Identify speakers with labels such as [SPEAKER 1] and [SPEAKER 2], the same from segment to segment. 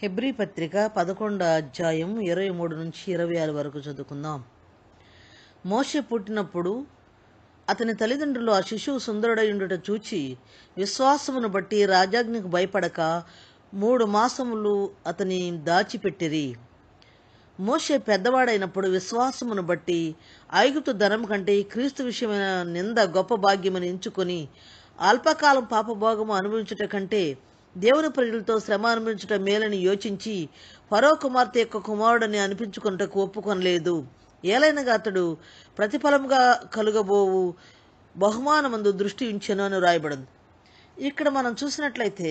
[SPEAKER 1] హెబ్రి పత్రిక పదకొండు అధ్యాయం ఇరవై మూడు నుంచి ఇరవై ఆరు వరకు చదువుకుందాం మోషే పుట్టినప్పుడు అతని తల్లిదండ్రులు ఆ శిశువు సుందరుడై ఉండుట చూచి విశ్వాసమును బట్టి రాజాజ్ఞకు భయపడక మూడు మాసములు అతని దాచిపెట్టిరి మోషే పెద్దవాడైనప్పుడు విశ్వాసమును బట్టి ఐగుతు ధనం కంటే క్రీస్తు విషయమైన నింద గొప్ప భాగ్యమని ఎంచుకొని అల్పకాలం పాపభోగము అనుభవించుట కంటే దేవుని ప్రజలతో శ్రమ అనిపించటం మేలని యోచించి ఫరో కుమార్తె యొక్క కుమారుడని అనిపించుకుంటకు ఒప్పుకొనలేదు ఏలైనగా అతడు ప్రతిఫలంగా కలుగబోవు బహుమానమందు దృష్టి ఉంచెను అని రాయబడింది ఇక్కడ మనం చూసినట్లయితే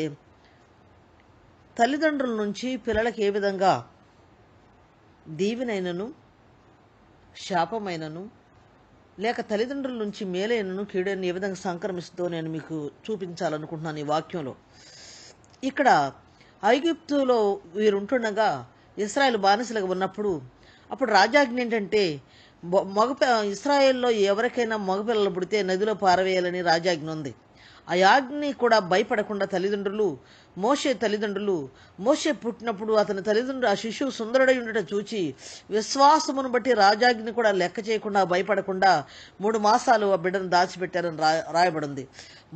[SPEAKER 1] తల్లిదండ్రుల నుంచి పిల్లలకు ఏ విధంగా దీవినైనను శాపమైనను లేక తల్లిదండ్రుల నుంచి మేలైనను కీడైన ఏ విధంగా సంక్రమిస్తుందో నేను మీకు చూపించాలనుకుంటున్నాను ఈ వాక్యంలో ఇక్కడ ఐగుప్తులో వీరుంటుండగా ఇస్రాయల్ బానిసలుగా ఉన్నప్పుడు అప్పుడు రాజాజ్ఞ ఏంటంటే మగ ఇస్రాయల్లో ఎవరికైనా మగపిల్లలు పుడితే నదిలో పారవేయాలని రాజాజ్ఞ ఉంది ఆ యాజ్ఞి కూడా భయపడకుండా తల్లిదండ్రులు మోసే తల్లిదండ్రులు మోసే పుట్టినప్పుడు అతని తల్లిదండ్రులు ఆ శిశువు సుందరుడై ఉండట చూచి విశ్వాసమును బట్టి రాజాగ్ని కూడా లెక్క చేయకుండా భయపడకుండా మూడు మాసాలు ఆ బిడ్డను దాచిపెట్టారని రా రాయబడింది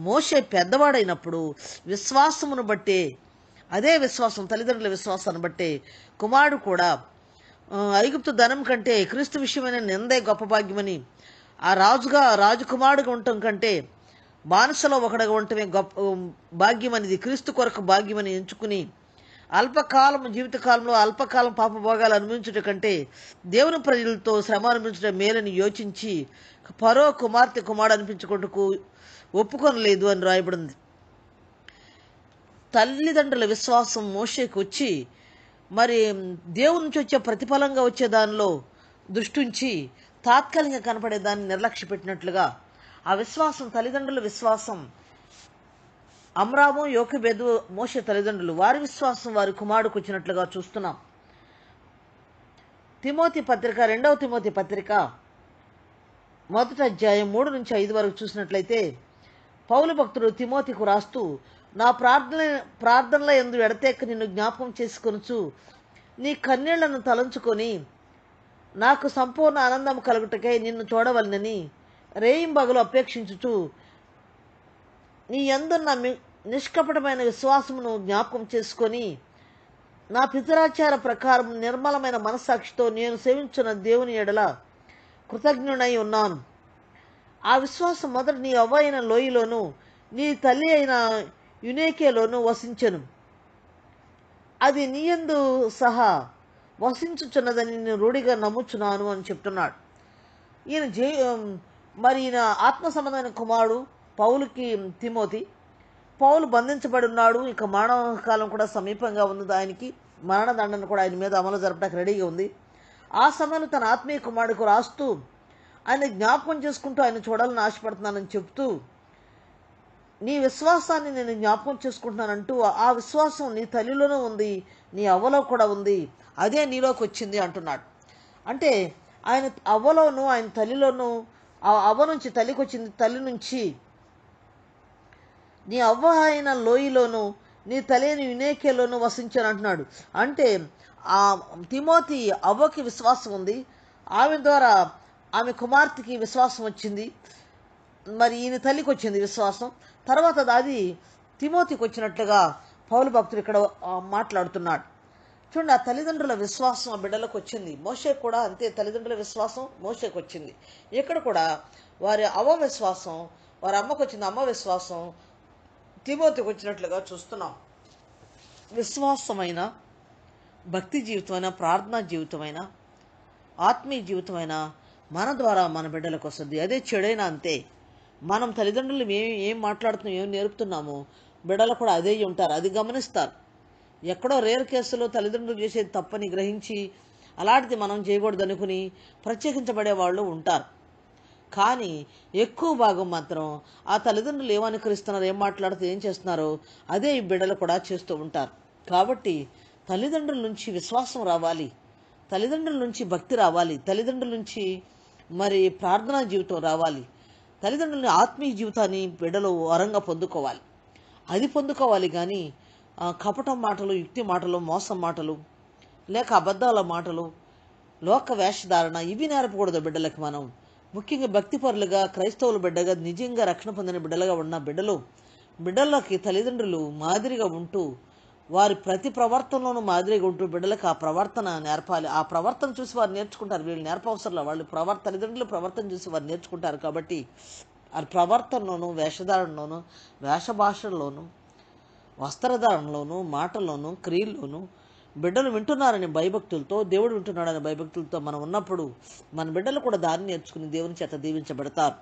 [SPEAKER 1] మోసే పెద్దవాడైనప్పుడు విశ్వాసమును బట్టే అదే విశ్వాసం తల్లిదండ్రుల విశ్వాసాన్ని బట్టే కుమారుడు కూడా ఐగుప్తు ధనం కంటే క్రీస్తు విషయమైన నిందే గొప్ప భాగ్యమని ఆ రాజుగా రాజకుమారుడుగా ఉండటం కంటే మానసులో ఒకడగా ఉండటమే గొప్ప భాగ్యం అనేది క్రీస్తు కొరకు భాగ్యం అని ఎంచుకుని అల్పకాలం జీవితకాలంలో అల్పకాలం పాపభోగాలు అనుభవించడం కంటే దేవుని ప్రజలతో శ్రమ అనుభవించడం మేలని యోచించి పరో కుమార్తె కుమారుడు అనిపించుకుంటకు ఒప్పుకొనలేదు అని రాయబడింది తల్లిదండ్రుల విశ్వాసం మోషేకి వచ్చి మరి దేవుని నుంచి వచ్చే ప్రతిఫలంగా వచ్చే దానిలో దృష్టించి తాత్కాలికంగా కనపడే దాన్ని నిర్లక్ష్య పెట్టినట్లుగా ఆ విశ్వాసం తల్లిదండ్రుల విశ్వాసం అమ్రాము యోకబెదు మోసే తల్లిదండ్రులు వారి విశ్వాసం వారి కుమారుడుకు వచ్చినట్లుగా చూస్తున్నాం తిమోతి పత్రిక రెండవ తిమోతి పత్రిక మొదటి అధ్యాయం మూడు నుంచి ఐదు వరకు చూసినట్లయితే పౌలు భక్తుడు తిమోతికు రాస్తూ నా ప్రార్థన ప్రార్థనల ఎందు ఎడతేక నిన్ను జ్ఞాపకం చేసుకొనుచు నీ కన్నీళ్లను తలంచుకొని నాకు సంపూర్ణ ఆనందం కలుగుటకై నిన్ను చూడవలనని రేయింబగలు అపేక్షించుచు నీ ఎందున్న నిష్కపటమైన విశ్వాసమును జ్ఞాపకం చేసుకొని నా పితరాచార ప్రకారం నిర్మలమైన మనస్సాక్షితో నేను సేవించిన దేవుని ఎడల కృతజ్ఞుడై ఉన్నాను ఆ విశ్వాసం మొదట నీ అవ్వ అయిన లోయలోను నీ తల్లి అయిన యునేకేలోను వసించను అది నీయందు సహా వసించుచున్నదని నేను రూఢిగా నమ్ముచున్నాను అని చెప్తున్నాడు ఈయన జై మరి ఈయన ఆత్మ సంబంధమైన కుమారుడు పౌలుకి తిమోతి పౌలు బంధించబడి ఉన్నాడు ఇక మరణ కాలం కూడా సమీపంగా ఉంది ఆయనకి మరణదండన కూడా ఆయన మీద అమలు జరపడానికి రెడీగా ఉంది ఆ సమయంలో తన ఆత్మీయ కుమారుడికి రాస్తూ ఆయన జ్ఞాపకం చేసుకుంటూ ఆయన చూడాలని ఆశపడుతున్నానని చెప్తూ నీ విశ్వాసాన్ని నేను జ్ఞాపకం చేసుకుంటున్నానంటూ ఆ విశ్వాసం నీ తల్లిలోనూ ఉంది నీ అవ్వలో కూడా ఉంది అదే నీలోకి వచ్చింది అంటున్నాడు అంటే ఆయన అవ్వలోనూ ఆయన తల్లిలోనూ ఆ అవ్వ నుంచి తల్లికి వచ్చింది తల్లి నుంచి నీ అవ్వ అయిన లోయలోను నీ తలేని వినేకేలోను వసించాను అంటున్నాడు అంటే ఆ తిమోతి అవ్వకి విశ్వాసం ఉంది ఆమె ద్వారా ఆమె కుమార్తెకి విశ్వాసం వచ్చింది మరి ఈయన తల్లికి వచ్చింది విశ్వాసం తర్వాత అది తిమోతికి వచ్చినట్లుగా పౌలు భక్తుడు ఇక్కడ మాట్లాడుతున్నాడు చూడండి ఆ తల్లిదండ్రుల విశ్వాసం ఆ బిడ్డలకు వచ్చింది మోసే కూడా అంతే తల్లిదండ్రుల విశ్వాసం మోసేకి వచ్చింది ఇక్కడ కూడా వారి అవ విశ్వాసం వారి అమ్మకు వచ్చింది అమ్మ విశ్వాసం తిమోతికి వచ్చినట్లుగా చూస్తున్నాం విశ్వాసమైన భక్తి జీవితమైన ప్రార్థనా జీవితమైన ఆత్మీయ జీవితమైన మన ద్వారా మన బిడ్డలకు వస్తుంది అదే చెడైనా అంతే మనం తల్లిదండ్రులు ఏం ఏం మాట్లాడుతున్నాం ఏం నేర్పుతున్నామో బిడ్డలు కూడా అదే ఉంటారు అది గమనిస్తారు ఎక్కడో రేర్ కేసులో తల్లిదండ్రులు చేసేది తప్పని గ్రహించి అలాంటిది మనం చేయకూడదు అనుకుని ప్రత్యేకించబడే వాళ్ళు ఉంటారు కానీ ఎక్కువ భాగం మాత్రం ఆ తల్లిదండ్రులు ఏమనుకరిస్తున్నారు ఏం మాట్లాడుతూ ఏం చేస్తున్నారో అదే ఈ బిడ్డలు కూడా చేస్తూ ఉంటారు కాబట్టి తల్లిదండ్రుల నుంచి విశ్వాసం రావాలి తల్లిదండ్రుల నుంచి భక్తి రావాలి తల్లిదండ్రుల నుంచి మరి ప్రార్థనా జీవితం రావాలి తల్లిదండ్రులని ఆత్మీయ జీవితాన్ని బిడ్డలు వరంగా పొందుకోవాలి అది పొందుకోవాలి కానీ కపటం మాటలు యుక్తి మాటలు మోసం మాటలు లేక అబద్ధాల మాటలు లోక వేషధారణ ఇవి నేర్పకూడదు బిడ్డలకు మనం ముఖ్యంగా భక్తిపరులుగా క్రైస్తవుల బిడ్డగా నిజంగా రక్షణ పొందిన బిడ్డలుగా ఉన్న బిడ్డలు బిడ్డలకి తల్లిదండ్రులు మాదిరిగా ఉంటూ వారి ప్రతి ప్రవర్తనలోనూ మాదిరిగా ఉంటూ బిడ్డలకు ఆ ప్రవర్తన నేర్పాలి ఆ ప్రవర్తన చూసి వారు నేర్చుకుంటారు వీళ్ళు నేర్పవసరంలో వాళ్ళు ప్రవర్త తల్లిదండ్రులు ప్రవర్తన చూసి వారు నేర్చుకుంటారు కాబట్టి ఆ ప్రవర్తనలోనూ వేషధారణలోనూ వేషభాషల్లోనూ వస్త్రధారణలోను మాటల్లోను క్రియల్లోను బిడ్డలు వింటున్నారని భయభక్తులతో దేవుడు వింటున్నాడని భయభక్తులతో మనం ఉన్నప్పుడు మన బిడ్డలు కూడా దాన్ని నేర్చుకుని దేవుని చేత దీవించబడతారు